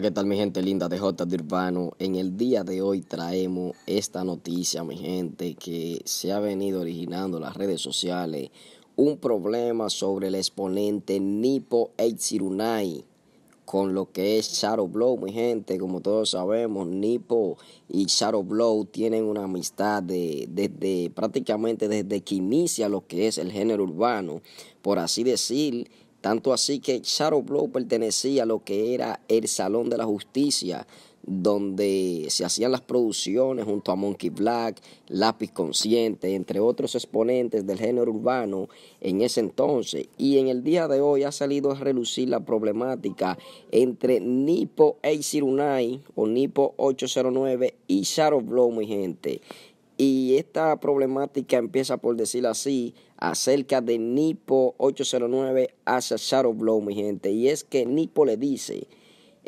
¿Qué tal mi gente linda de J de Urbano? En el día de hoy traemos esta noticia, mi gente, que se ha venido originando en las redes sociales. Un problema sobre el exponente Nipo Eitzirunay con lo que es Shadow Blow, mi gente. Como todos sabemos, Nipo y Shadow Blow tienen una amistad desde prácticamente desde que inicia lo que es el género urbano, por así decir. Tanto así que Shadow Blow pertenecía a lo que era el Salón de la Justicia, donde se hacían las producciones junto a Monkey Black, Lápiz Consciente, entre otros exponentes del género urbano en ese entonces. Y en el día de hoy ha salido a relucir la problemática entre Nipo 809 o Nipo 809 y Shadow Blow, mi gente. Y esta problemática empieza, por decir así, acerca de Nipo 809 hacia Shadow Blow, mi gente. Y es que Nipo le dice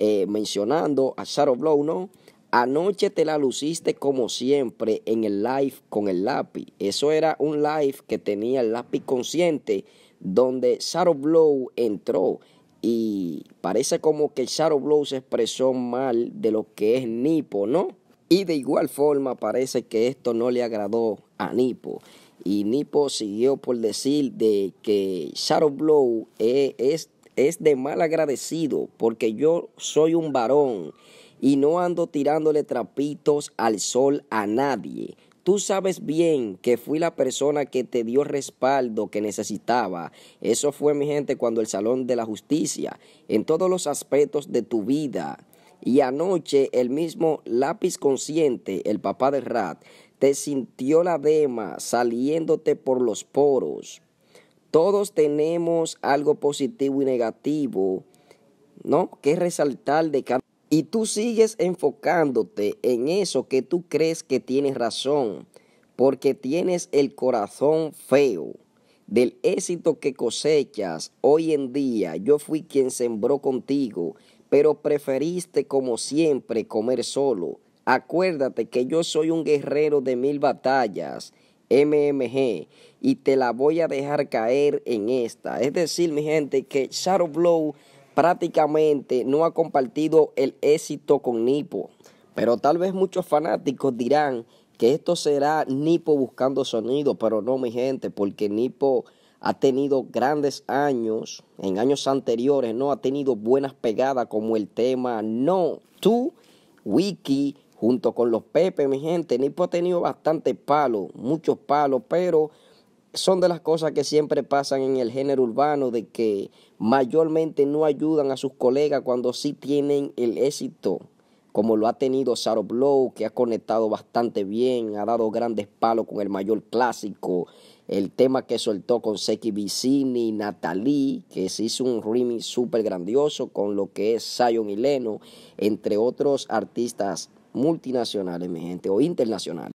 eh, mencionando a Shadow Blow, ¿no? Anoche te la luciste como siempre en el live con el lápiz. Eso era un live que tenía el lápiz consciente donde Shadow Blow entró y parece como que Shadow Blow se expresó mal de lo que es Nipo, ¿no? Y de igual forma parece que esto no le agradó a Nipo. Y Nipo siguió por decir de que Shadow Blow es es de mal agradecido, porque yo soy un varón y no ando tirándole trapitos al sol a nadie. Tú sabes bien que fui la persona que te dio respaldo que necesitaba. Eso fue, mi gente, cuando el Salón de la Justicia, en todos los aspectos de tu vida. Y anoche el mismo lápiz consciente, el papá de Rat, te sintió la dema saliéndote por los poros. Todos tenemos algo positivo y negativo, ¿no? Que resaltar de cada... Y tú sigues enfocándote en eso que tú crees que tienes razón, porque tienes el corazón feo del éxito que cosechas hoy en día. Yo fui quien sembró contigo, pero preferiste como siempre comer solo. Acuérdate que yo soy un guerrero de mil batallas MMG y te la voy a dejar caer en esta. Es decir, mi gente, que Shadow Blow prácticamente no ha compartido el éxito con Nipo. Pero tal vez muchos fanáticos dirán que esto será Nipo buscando sonido, pero no, mi gente, porque Nipo ha tenido grandes años, en años anteriores, ¿no? Ha tenido buenas pegadas como el tema No, tú, Wiki, junto con los Pepe, mi gente. Nipo ha tenido bastante palo, muchos palos, pero son de las cosas que siempre pasan en el género urbano, de que mayormente no ayudan a sus colegas cuando sí tienen el éxito, como lo ha tenido Saro Blow, que ha conectado bastante bien, ha dado grandes palos con el mayor clásico, el tema que soltó con Seki Vicini, Natalie, que se hizo un remix súper grandioso con lo que es Zion y Leno, entre otros artistas multinacionales, mi gente, o internacionales.